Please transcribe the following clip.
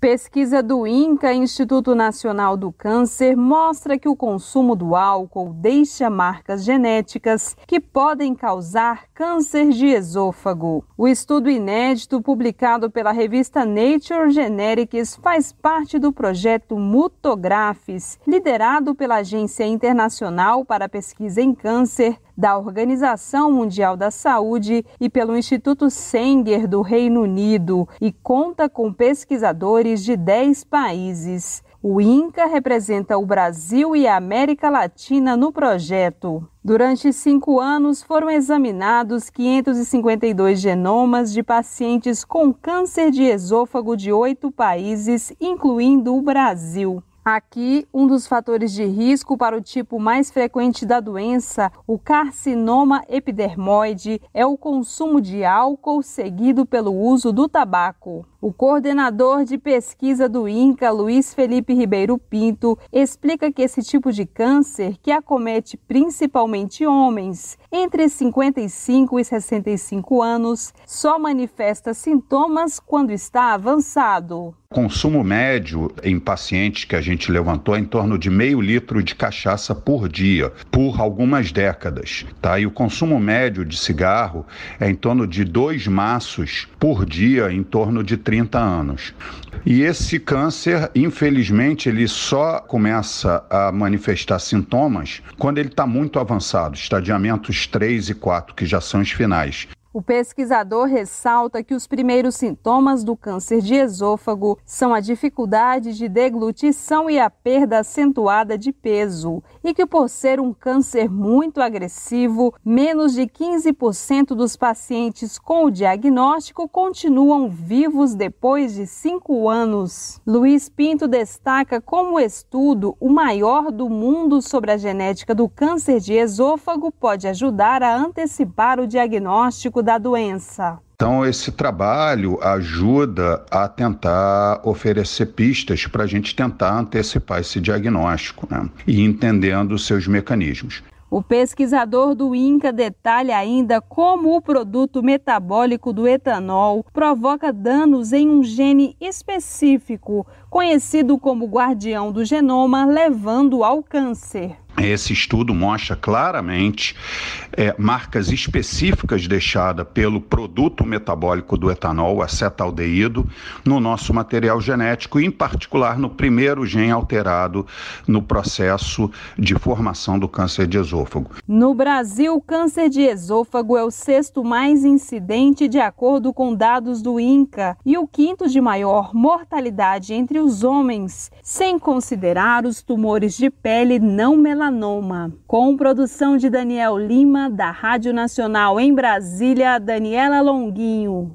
Pesquisa do INCA, Instituto Nacional do Câncer, mostra que o consumo do álcool deixa marcas genéticas que podem causar câncer de esôfago. O estudo inédito publicado pela revista Nature Genetics faz parte do projeto Mutografes, liderado pela Agência Internacional para Pesquisa em Câncer, da Organização Mundial da Saúde e pelo Instituto Sanger do Reino Unido e conta com pesquisadores de 10 países. O INCA representa o Brasil e a América Latina no projeto. Durante cinco anos foram examinados 552 genomas de pacientes com câncer de esôfago de oito países, incluindo o Brasil. Aqui, um dos fatores de risco para o tipo mais frequente da doença, o carcinoma epidermoide, é o consumo de álcool seguido pelo uso do tabaco. O coordenador de pesquisa do INCA, Luiz Felipe Ribeiro Pinto, explica que esse tipo de câncer, que acomete principalmente homens entre 55 e 65 anos, só manifesta sintomas quando está avançado. Consumo médio em pacientes que a gente levantou é em torno de meio litro de cachaça por dia, por algumas décadas. Tá? E o consumo médio de cigarro é em torno de dois maços por dia, em torno de 30 anos. E esse câncer, infelizmente, ele só começa a manifestar sintomas quando ele está muito avançado, estadiamentos 3 e 4, que já são os finais. O pesquisador ressalta que os primeiros sintomas do câncer de esôfago são a dificuldade de deglutição e a perda acentuada de peso, e que por ser um câncer muito agressivo, menos de 15% dos pacientes com o diagnóstico continuam vivos depois de cinco anos. Luiz Pinto destaca como o estudo o maior do mundo sobre a genética do câncer de esôfago pode ajudar a antecipar o diagnóstico da doença? Então, esse trabalho ajuda a tentar oferecer pistas para a gente tentar antecipar esse diagnóstico né? e entendendo seus mecanismos. O pesquisador do INCA detalha ainda como o produto metabólico do etanol provoca danos em um gene específico, conhecido como guardião do genoma, levando ao câncer. Esse estudo mostra claramente é, marcas específicas deixadas pelo produto metabólico do etanol, acetaldeído, no nosso material genético, em particular no primeiro gene alterado no processo de formação do câncer de esôfago. No Brasil, o câncer de esôfago é o sexto mais incidente, de acordo com dados do INCA, e o quinto de maior mortalidade entre os homens, sem considerar os tumores de pele não melanomáticos Melanoma. Com produção de Daniel Lima, da Rádio Nacional em Brasília, Daniela Longuinho.